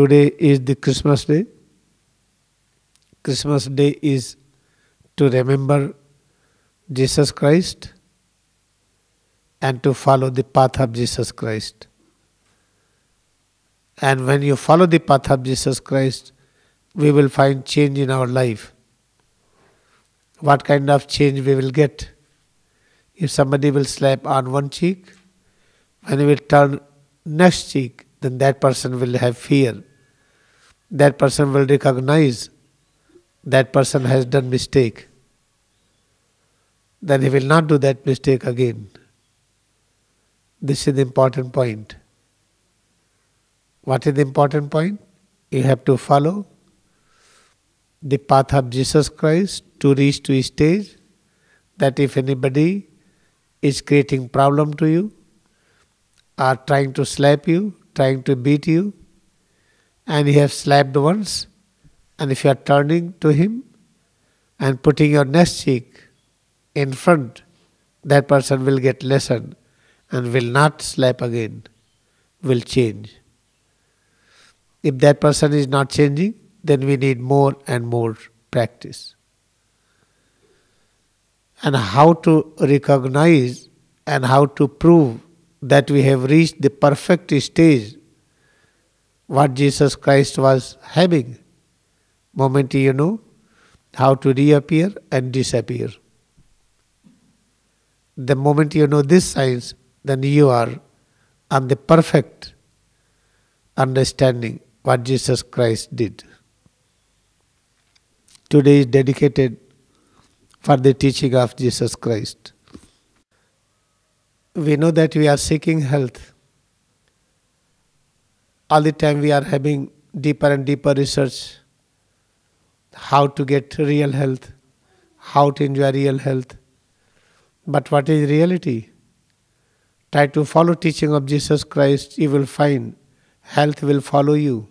today is the Christmas day. Christmas day is to remember Jesus Christ and to follow the path of Jesus Christ. And when you follow the path of Jesus Christ, we will find change in our life. What kind of change we will get? If somebody will slap on one cheek, when he will turn next cheek, then that person will have fear that person will recognize that person has done mistake then he will not do that mistake again this is the important point what is the important point you have to follow the path of jesus christ to reach to a stage that if anybody is creating problem to you are trying to slap you trying to beat you and you have slapped once, and if you are turning to him and putting your next cheek in front, that person will get lesson and will not slap again, will change. If that person is not changing, then we need more and more practice. And how to recognize and how to prove that we have reached the perfect stage what Jesus Christ was having. Moment you know how to reappear and disappear. The moment you know this science, then you are on the perfect understanding what Jesus Christ did. Today is dedicated for the teaching of Jesus Christ. We know that we are seeking health all the time we are having deeper and deeper research how to get real health, how to enjoy real health. But what is reality? Try to follow teaching of Jesus Christ, you will find health will follow you.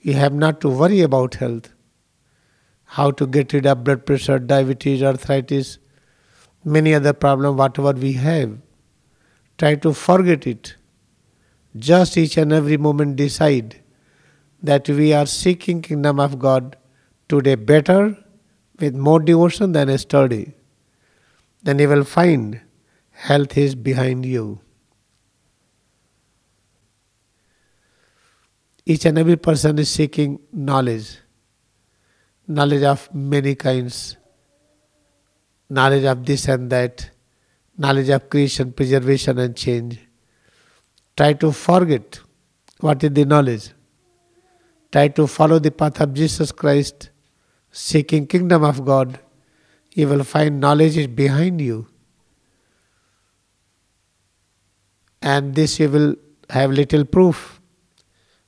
You have not to worry about health. How to get rid of blood pressure, diabetes, arthritis, many other problems, whatever we have. Try to forget it just each and every moment decide that we are seeking kingdom of God today better with more devotion than yesterday, then you will find health is behind you. Each and every person is seeking knowledge, knowledge of many kinds, knowledge of this and that, knowledge of creation, preservation, and change Try to forget what is the knowledge. Try to follow the path of Jesus Christ, seeking kingdom of God. You will find knowledge is behind you. And this you will have little proof.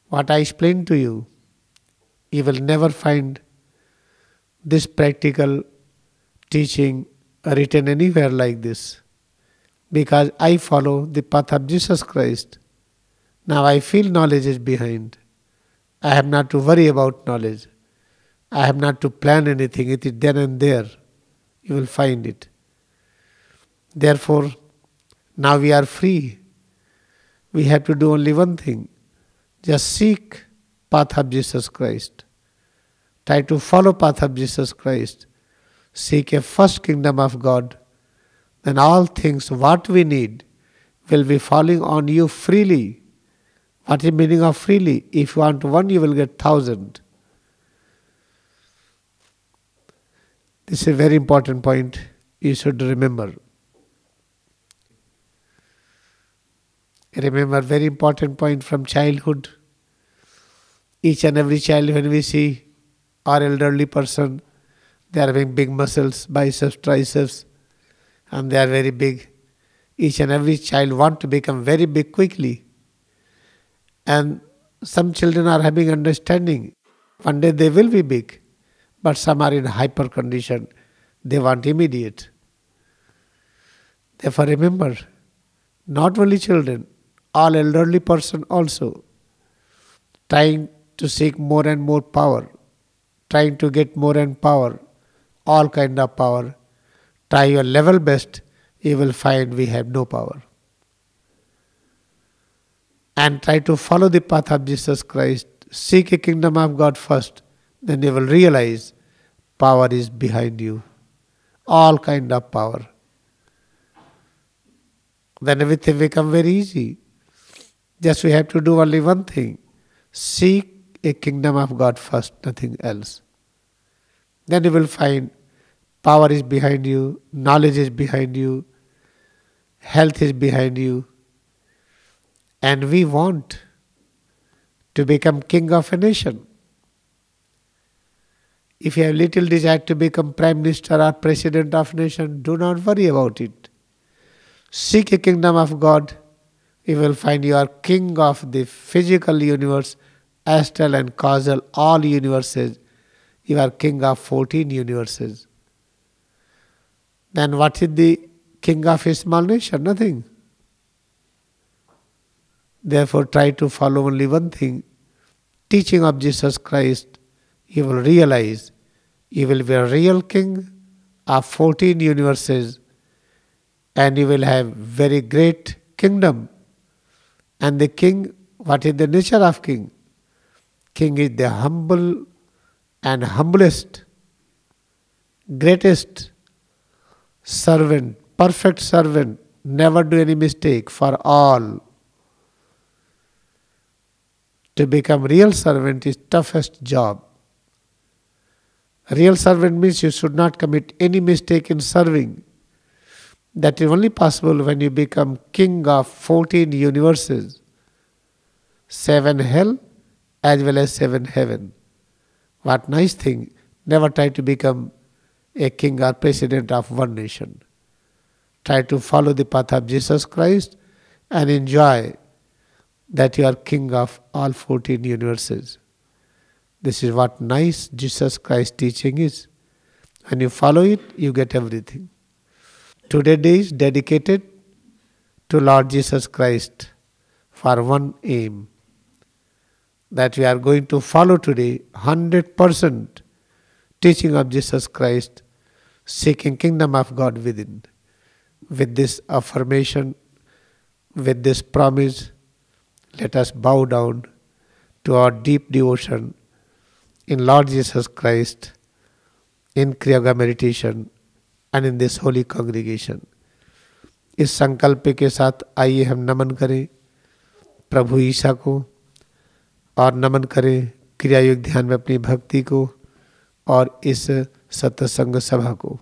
What I explained to you, you will never find this practical teaching written anywhere like this because I follow the path of Jesus Christ. Now I feel knowledge is behind. I have not to worry about knowledge. I have not to plan anything. It is then and there. You will find it. Therefore, now we are free. We have to do only one thing. Just seek path of Jesus Christ. Try to follow path of Jesus Christ. Seek a first kingdom of God then all things what we need will be falling on you freely. What is the meaning of freely? If you want one, you will get thousand. This is a very important point you should remember. Remember very important point from childhood. Each and every child when we see our elderly person, they are having big muscles, biceps, triceps, and they are very big. Each and every child want to become very big quickly. And some children are having understanding. One day they will be big, but some are in hyper condition. They want immediate. Therefore, remember, not only children, all elderly person also, trying to seek more and more power, trying to get more and power, all kind of power, Try your level best, you will find we have no power. And try to follow the path of Jesus Christ. Seek a kingdom of God first, then you will realize power is behind you. All kind of power. Then everything become very easy. Just we have to do only one thing. Seek a kingdom of God first, nothing else. Then you will find Power is behind you, knowledge is behind you, health is behind you. And we want to become king of a nation. If you have little desire to become prime minister or president of a nation, do not worry about it. Seek a kingdom of God. You will find you are king of the physical universe, astral and causal, all universes. You are king of 14 universes. Then what is the king of his malnation? Nothing. Therefore, try to follow only one thing teaching of Jesus Christ. You will realize you will be a real king of 14 universes and you will have very great kingdom. And the king, what is the nature of king? King is the humble and humblest, greatest servant, perfect servant, never do any mistake for all. To become real servant is toughest job. Real servant means you should not commit any mistake in serving. That is only possible when you become king of 14 universes, seven hell as well as seven heaven. What nice thing! Never try to become a king or president of one nation. Try to follow the path of Jesus Christ and enjoy that you are king of all 14 universes. This is what nice Jesus Christ teaching is. When you follow it, you get everything. Today day is dedicated to Lord Jesus Christ for one aim that we are going to follow today 100% teaching of Jesus Christ seeking kingdom of God within. With this affirmation, with this promise, let us bow down to our deep devotion in Lord Jesus Christ, in Kriya Yoga meditation, and in this holy congregation. इस संकल्प के साथ आइए हम नमन करें प्रभु ईशा को और नमन करें क्रियायुग ध्यान में अपनी भक्ति को और इस सत्संग सभा को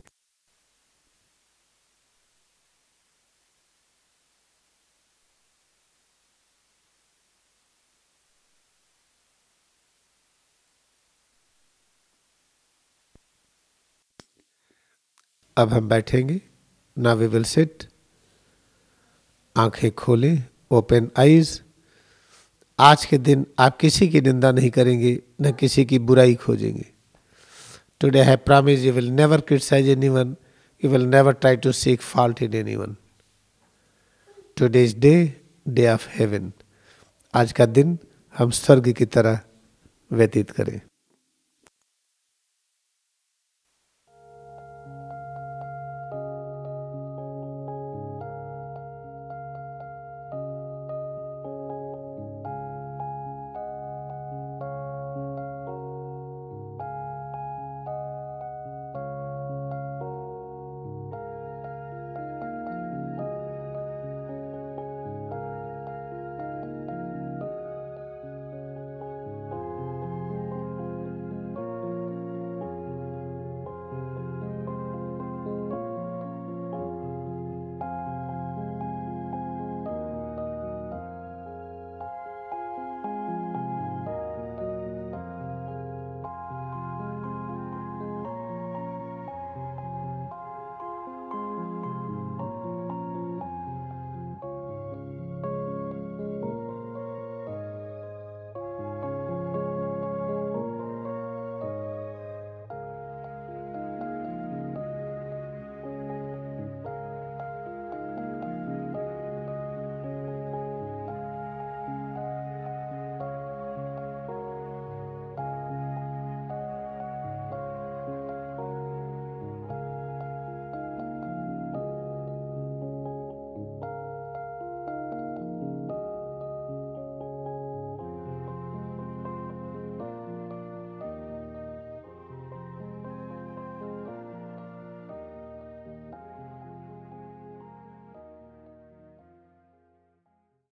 अब हम बैठेंगे ना वी विल सिट आंखें खोलें ओपन आईज आज के दिन आप किसी की निंदा नहीं करेंगे न किसी की बुराई खोजेंगे Today I have promised you will never criticize anyone, you will never try to seek fault in anyone. Today's day, day of heaven. आज का दिन हम स्वर्ग की तरह व्यतीत करें